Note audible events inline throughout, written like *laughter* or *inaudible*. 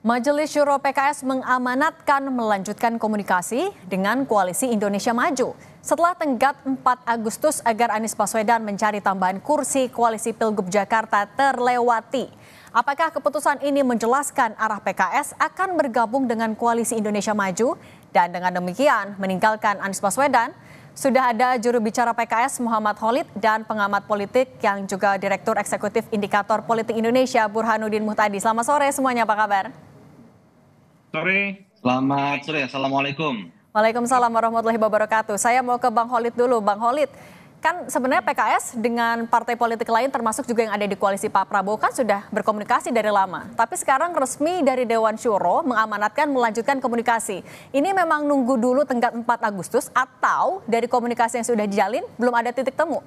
Majelis Syuro PKS mengamanatkan melanjutkan komunikasi dengan Koalisi Indonesia Maju setelah tenggat 4 Agustus agar Anies Baswedan mencari tambahan kursi Koalisi Pilgub Jakarta terlewati. Apakah keputusan ini menjelaskan arah PKS akan bergabung dengan Koalisi Indonesia Maju dan dengan demikian meninggalkan Anies Baswedan? Sudah ada juru bicara PKS Muhammad Holid dan pengamat politik yang juga Direktur Eksekutif Indikator Politik Indonesia Burhanuddin Muhtadi. Selamat sore semuanya, apa kabar? sore. Selamat sore. Assalamualaikum. Waalaikumsalam warahmatullahi wabarakatuh. Saya mau ke Bang Holid dulu. Bang Holid, kan sebenarnya PKS dengan partai politik lain termasuk juga yang ada di koalisi Pak Prabowo kan sudah berkomunikasi dari lama. Tapi sekarang resmi dari Dewan Syuro mengamanatkan melanjutkan komunikasi. Ini memang nunggu dulu tenggat 4 Agustus atau dari komunikasi yang sudah dijalin belum ada titik temu?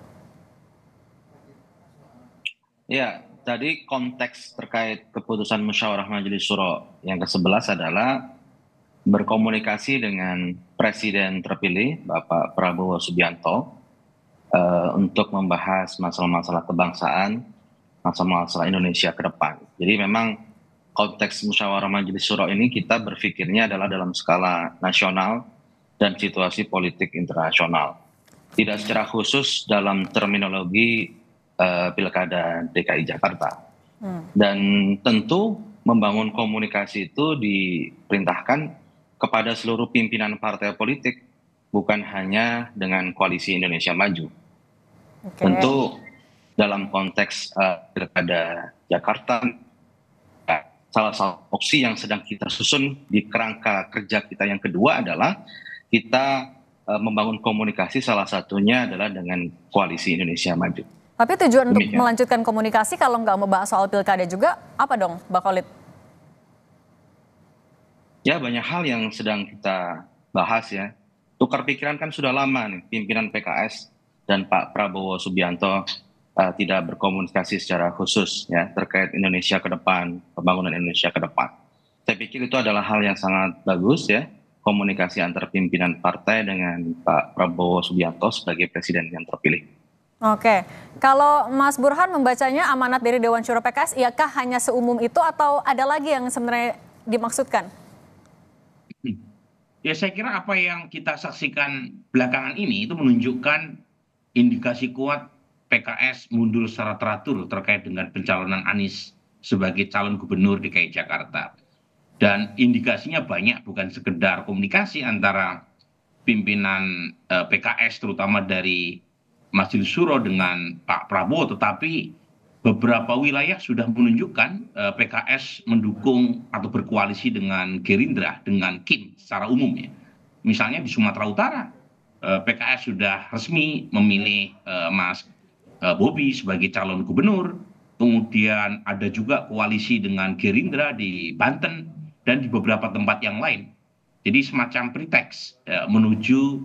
Ya, tadi konteks terkait keputusan musyawarah Majelis suro yang ke-11 adalah berkomunikasi dengan Presiden terpilih Bapak Prabowo Subianto uh, untuk membahas masalah-masalah kebangsaan, masalah-masalah Indonesia ke depan. Jadi memang konteks musyawarah Majelis suro ini kita berpikirnya adalah dalam skala nasional dan situasi politik internasional. Tidak secara khusus dalam terminologi uh, pilkada DKI Jakarta. Hmm. Dan tentu membangun komunikasi itu diperintahkan kepada seluruh pimpinan partai politik, bukan hanya dengan koalisi Indonesia Maju. Okay. Tentu dalam konteks uh, pilkada Jakarta, salah satu opsi yang sedang kita susun di kerangka kerja kita yang kedua adalah kita eh, membangun komunikasi salah satunya adalah dengan koalisi Indonesia Maju. Tapi tujuan untuk melanjutkan komunikasi kalau nggak mau bahas soal pilkada juga, apa dong, Mbak Khalid? Ya banyak hal yang sedang kita bahas ya. Tukar pikiran kan sudah lama nih, pimpinan PKS dan Pak Prabowo Subianto uh, tidak berkomunikasi secara khusus ya terkait Indonesia ke depan, pembangunan Indonesia ke depan. Saya pikir itu adalah hal yang sangat bagus ya, komunikasi antar pimpinan partai dengan Pak Prabowo Subianto sebagai presiden yang terpilih. Oke, kalau Mas Burhan membacanya amanat dari Dewan Syuro PKS, iakah hanya seumum itu atau ada lagi yang sebenarnya dimaksudkan? *clears throat* Ya saya kira apa yang kita saksikan belakangan ini itu menunjukkan indikasi kuat PKS mundur secara teratur terkait dengan pencalonan Anies sebagai calon gubernur DKI Jakarta. Dan indikasinya banyak bukan sekedar komunikasi antara pimpinan eh, PKS terutama dari Masjid Suro dengan Pak Prabowo, tetapi beberapa wilayah sudah menunjukkan eh, PKS mendukung atau berkoalisi dengan Gerindra, dengan Kim secara umum ya. Misalnya di Sumatera Utara, eh, PKS sudah resmi memilih eh, Mas Bobi sebagai calon gubernur, kemudian ada juga koalisi dengan Gerindra di Banten dan di beberapa tempat yang lain. Jadi semacam preteks menuju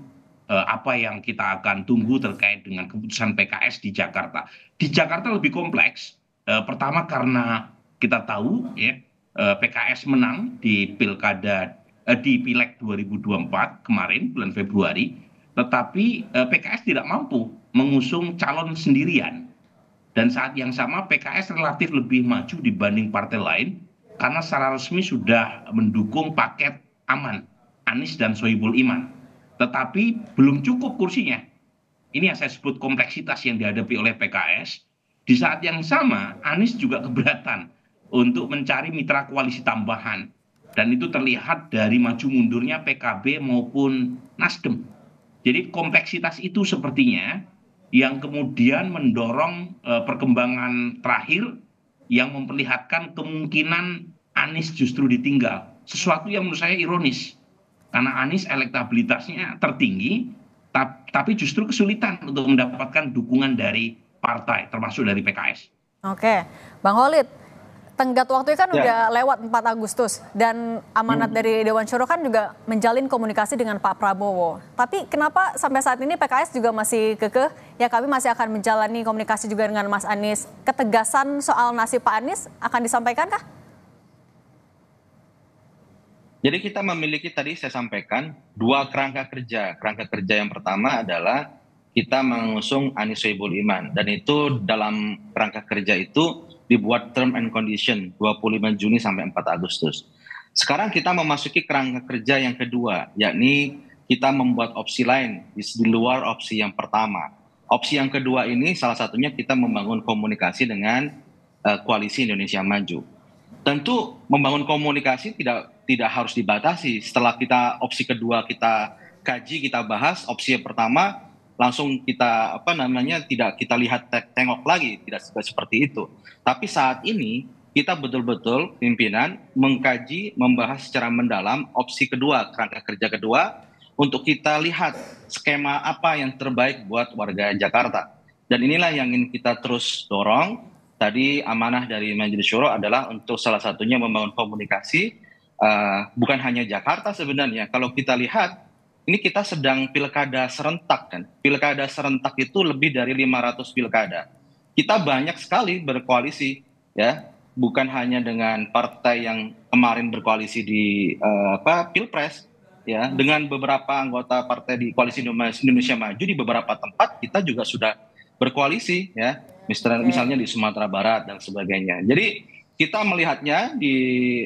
Eh, apa yang kita akan tunggu hmm. terkait dengan keputusan PKS di Jakarta. Di Jakarta lebih kompleks. Eh, pertama karena kita tahu ya eh, PKS menang di pilkada di pileg 2024 kemarin bulan Februari, tetapi PKS tidak mampu mengusung calon sendirian. Dan saat yang sama PKS relatif lebih maju dibanding partai lain karena secara resmi sudah mendukung paket aman Anies dan Soebul Iman tetapi belum cukup kursinya. Ini yang saya sebut kompleksitas yang dihadapi oleh PKS. Di saat yang sama, Anies juga keberatan untuk mencari mitra koalisi tambahan. Dan itu terlihat dari maju mundurnya PKB maupun Nasdem. Jadi kompleksitas itu sepertinya yang kemudian mendorong e, perkembangan terakhir yang memperlihatkan kemungkinan Anies justru ditinggal. Sesuatu yang menurut saya ironis karena Anies elektabilitasnya tertinggi tapi justru kesulitan untuk mendapatkan dukungan dari partai termasuk dari PKS. Oke, Bang Holid, tenggat waktu kan ya. udah lewat 4 Agustus dan amanat hmm. dari Dewan Syuro kan juga menjalin komunikasi dengan Pak Prabowo. Tapi kenapa sampai saat ini PKS juga masih kekeh? Ya kami masih akan menjalani komunikasi juga dengan Mas Anies. Ketegasan soal nasib Pak Anies akan disampaikan kah? Jadi kita memiliki tadi saya sampaikan dua kerangka kerja. Kerangka kerja yang pertama adalah kita mengusung Anies Soebul Iman dan itu dalam kerangka kerja itu dibuat term and condition 25 Juni sampai 4 Agustus. Sekarang kita memasuki kerangka kerja yang kedua, yakni kita membuat opsi lain di, luar opsi yang pertama. Opsi yang kedua ini salah satunya kita membangun komunikasi dengan uh, koalisi Indonesia Maju tentu membangun komunikasi tidak tidak harus dibatasi. Setelah kita opsi kedua kita kaji, kita bahas opsi yang pertama langsung kita apa namanya tidak kita lihat te tengok lagi tidak seperti itu. Tapi saat ini kita betul-betul pimpinan mengkaji, membahas secara mendalam opsi kedua, kerangka kerja kedua untuk kita lihat skema apa yang terbaik buat warga Jakarta. Dan inilah yang ingin kita terus dorong tadi amanah dari Majelis Syuro adalah untuk salah satunya membangun komunikasi uh, bukan hanya Jakarta sebenarnya. Kalau kita lihat ini kita sedang pilkada serentak kan. Pilkada serentak itu lebih dari 500 pilkada. Kita banyak sekali berkoalisi ya, bukan hanya dengan partai yang kemarin berkoalisi di uh, apa Pilpres ya, dengan beberapa anggota partai di koalisi Indonesia Maju di beberapa tempat kita juga sudah berkoalisi ya misalnya, okay. misalnya di Sumatera Barat dan sebagainya. Jadi kita melihatnya di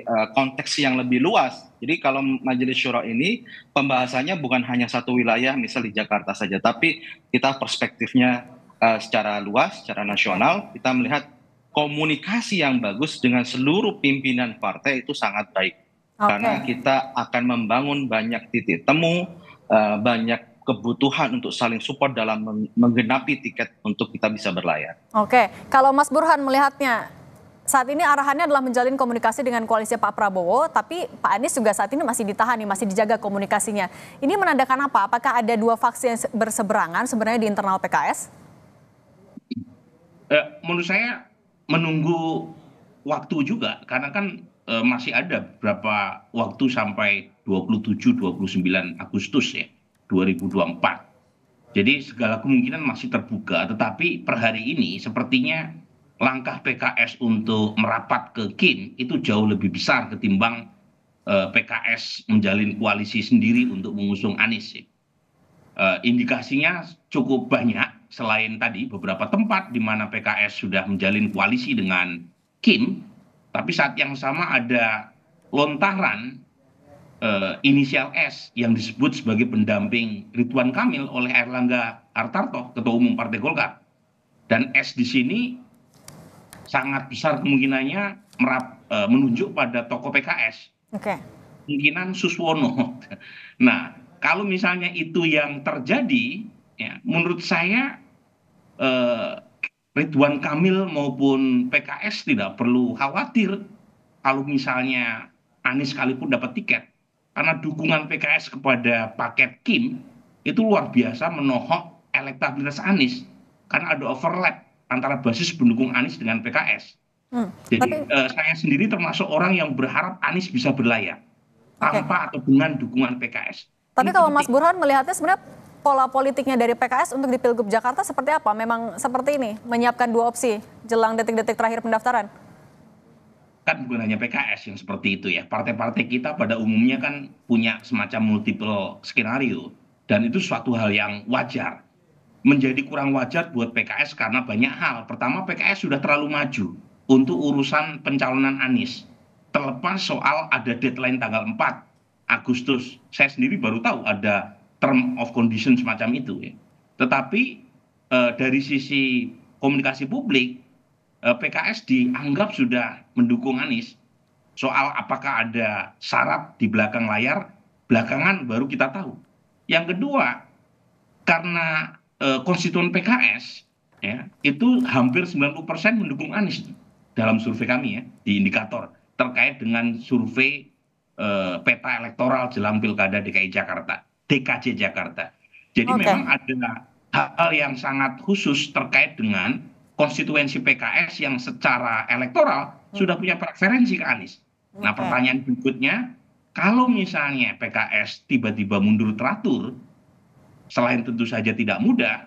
uh, konteks yang lebih luas. Jadi kalau Majelis Syura ini pembahasannya bukan hanya satu wilayah, misal di Jakarta saja, tapi kita perspektifnya uh, secara luas, secara nasional, kita melihat komunikasi yang bagus dengan seluruh pimpinan partai itu sangat baik. Okay. Karena kita akan membangun banyak titik temu, uh, banyak kebutuhan untuk saling support dalam menggenapi tiket untuk kita bisa berlayar. Oke, kalau Mas Burhan melihatnya saat ini arahannya adalah menjalin komunikasi dengan koalisi Pak Prabowo, tapi Pak Anies juga saat ini masih ditahan nih, masih dijaga komunikasinya. Ini menandakan apa? Apakah ada dua faksi yang berseberangan sebenarnya di internal PKS? Eh, menurut saya menunggu waktu juga, karena kan eh, masih ada berapa waktu sampai 27-29 Agustus ya 2024. Jadi segala kemungkinan masih terbuka, tetapi per hari ini sepertinya langkah PKS untuk merapat ke KIN itu jauh lebih besar ketimbang eh, PKS menjalin koalisi sendiri untuk mengusung Anies. Eh, indikasinya cukup banyak selain tadi beberapa tempat di mana PKS sudah menjalin koalisi dengan KIN, tapi saat yang sama ada lontaran Eh, inisial s yang disebut sebagai pendamping Ridwan Kamil oleh Erlangga Artarto ketua umum Partai Golkar dan s di sini sangat besar kemungkinannya merap, e, menunjuk pada tokoh PKS okay. kemungkinan Suswono *laughs* nah kalau misalnya itu yang terjadi ya menurut saya e, Ridwan Kamil maupun PKS tidak perlu khawatir kalau misalnya Anies sekalipun dapat tiket karena dukungan PKS kepada paket Kim itu luar biasa menohok elektabilitas Anies karena ada overlap antara basis pendukung Anies dengan PKS. Hmm, Jadi tapi... uh, saya sendiri termasuk orang yang berharap Anies bisa berlayar tanpa okay. atau dengan dukungan PKS. Tapi Ini kalau penting. Mas Burhan melihatnya sebenarnya pola politiknya dari PKS untuk di Pilgub Jakarta seperti apa? Memang seperti ini, menyiapkan dua opsi jelang detik-detik terakhir pendaftaran? kan bukan hanya pks yang seperti itu ya partai partai kita pada umumnya kan punya semacam multiple skenario dan itu suatu hal yang wajar menjadi kurang wajar buat PKS karena banyak hal pertama PKS sudah terlalu maju untuk urusan pencalonan Anies terlepas soal ada deadline tanggal 4 Agustus saya sendiri baru tahu ada term of condition semacam itu ya tetapi eh, dari sisi komunikasi publik Eh, PKS dianggap sudah mendukung Anies. Soal apakah ada syarat di belakang layar, belakangan baru kita tahu. Yang kedua, karena e, konstituen PKS ya, itu hampir 90% mendukung Anies dalam survei kami ya di indikator terkait dengan survei e, peta elektoral jelang Pilkada DKI Jakarta, DKJ Jakarta. Jadi okay. memang ada hal-hal yang sangat khusus terkait dengan konstituensi PKS yang secara elektoral hmm. sudah punya preferensi ke Anies. Nah pertanyaan berikutnya, kalau misalnya PKS tiba-tiba mundur teratur, selain tentu saja tidak mudah,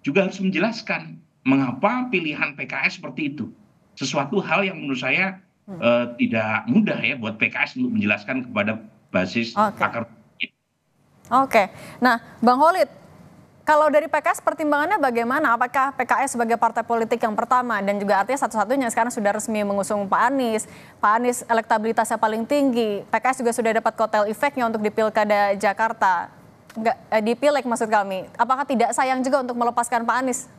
juga harus menjelaskan mengapa pilihan PKS seperti itu. Sesuatu hal yang menurut saya hmm. uh, tidak mudah ya buat PKS untuk menjelaskan kepada basis okay. akar. Oke, okay. nah Bang Holid, kalau dari PKS pertimbangannya bagaimana? Apakah PKS sebagai partai politik yang pertama dan juga artinya satu-satunya sekarang sudah resmi mengusung Pak Anies. Pak Anies elektabilitasnya paling tinggi. PKS juga sudah dapat kotel efeknya untuk di Pilkada Jakarta. Enggak, eh, di Pileg maksud kami. Apakah tidak sayang juga untuk melepaskan Pak Anies?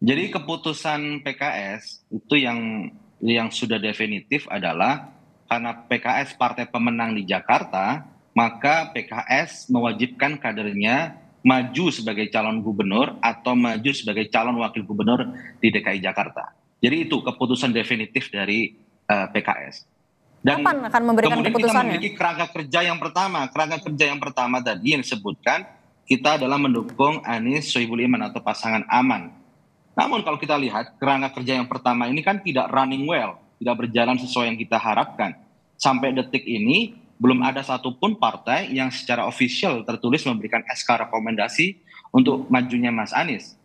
Jadi keputusan PKS itu yang yang sudah definitif adalah karena PKS partai pemenang di Jakarta, maka PKS mewajibkan kadernya maju sebagai calon gubernur atau maju sebagai calon wakil gubernur di DKI Jakarta. Jadi itu keputusan definitif dari uh, eh, PKS. Dan Kapan akan memberikan kemudian kita memiliki kerangka kerja yang pertama, kerangka kerja yang pertama tadi yang disebutkan kita adalah mendukung Anies Soebul Iman atau pasangan aman. Namun kalau kita lihat kerangka kerja yang pertama ini kan tidak running well, tidak berjalan sesuai yang kita harapkan. Sampai detik ini belum ada satupun partai yang secara official tertulis memberikan SK rekomendasi untuk majunya Mas Anies.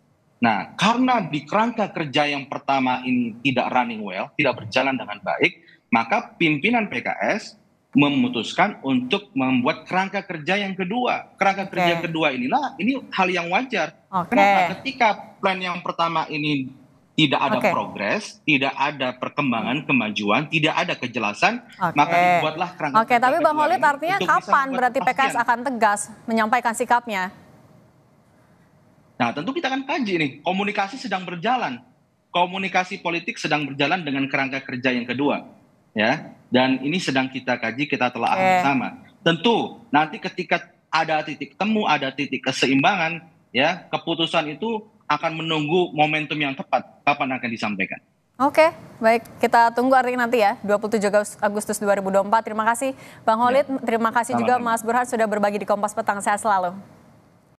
Nah, karena di kerangka kerja yang pertama ini tidak running well, tidak berjalan dengan baik, maka pimpinan PKS memutuskan untuk membuat kerangka kerja yang kedua. Kerangka okay. kerja kedua inilah ini hal yang wajar. Okay. Kenapa? Ketika plan yang pertama ini tidak ada okay. progres, tidak ada perkembangan hmm. kemajuan, tidak ada kejelasan, okay. maka dibuatlah kerangka. Oke, okay, tapi Bang Holid artinya kapan berarti PKS akan tegas menyampaikan sikapnya? Nah, tentu kita akan kaji nih. Komunikasi sedang berjalan. Komunikasi politik sedang berjalan dengan kerangka kerja yang kedua, ya. Dan ini sedang kita kaji, kita telah okay. sama. Tentu nanti ketika ada titik temu, ada titik keseimbangan, ya, keputusan itu akan menunggu momentum yang tepat kapan akan disampaikan. Oke, baik. Kita tunggu artinya nanti ya, 27 Agustus 2024. Terima kasih Bang ya, Holid, ya. terima kasih Sama juga Mas Burhan sudah berbagi di Kompas Petang. Sehat selalu.